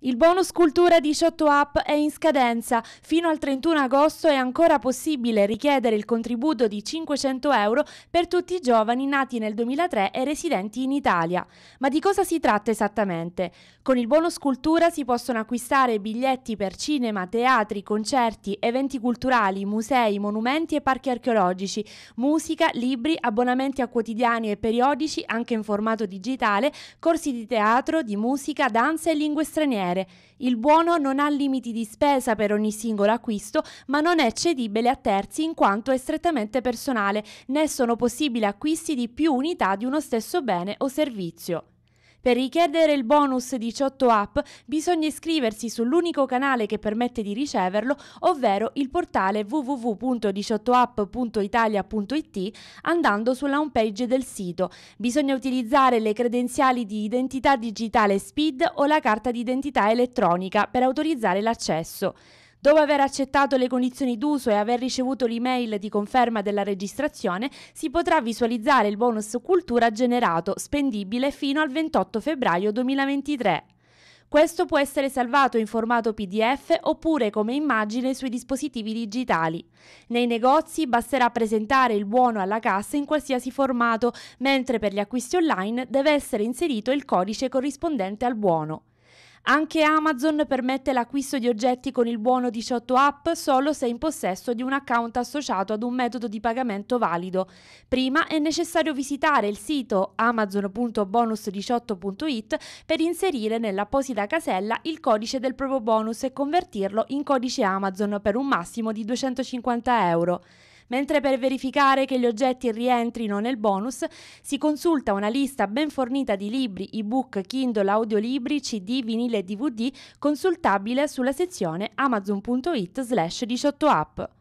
Il bonus cultura 18 app è in scadenza. Fino al 31 agosto è ancora possibile richiedere il contributo di 500 euro per tutti i giovani nati nel 2003 e residenti in Italia. Ma di cosa si tratta esattamente? Con il bonus cultura si possono acquistare biglietti per cinema, teatri, concerti, eventi culturali, musei, monumenti e parchi archeologici, musica, libri, abbonamenti a quotidiani e periodici anche in formato digitale, corsi di teatro, di musica, danza e lingue straniere straniere. Il buono non ha limiti di spesa per ogni singolo acquisto, ma non è cedibile a terzi in quanto è strettamente personale, né sono possibili acquisti di più unità di uno stesso bene o servizio. Per richiedere il bonus 18 app bisogna iscriversi sull'unico canale che permette di riceverlo, ovvero il portale www.18app.italia.it andando sulla homepage del sito. Bisogna utilizzare le credenziali di identità digitale SPID o la carta d'identità elettronica per autorizzare l'accesso. Dopo aver accettato le condizioni d'uso e aver ricevuto l'email di conferma della registrazione, si potrà visualizzare il bonus cultura generato, spendibile fino al 28 febbraio 2023. Questo può essere salvato in formato PDF oppure come immagine sui dispositivi digitali. Nei negozi basterà presentare il buono alla cassa in qualsiasi formato, mentre per gli acquisti online deve essere inserito il codice corrispondente al buono. Anche Amazon permette l'acquisto di oggetti con il buono 18 app solo se in possesso di un account associato ad un metodo di pagamento valido. Prima è necessario visitare il sito amazon.bonus18.it per inserire nell'apposita casella il codice del proprio bonus e convertirlo in codice Amazon per un massimo di 250 euro mentre per verificare che gli oggetti rientrino nel bonus si consulta una lista ben fornita di libri, ebook, Kindle, audiolibri, CD, vinile e DVD consultabile sulla sezione amazon.it slash 18app.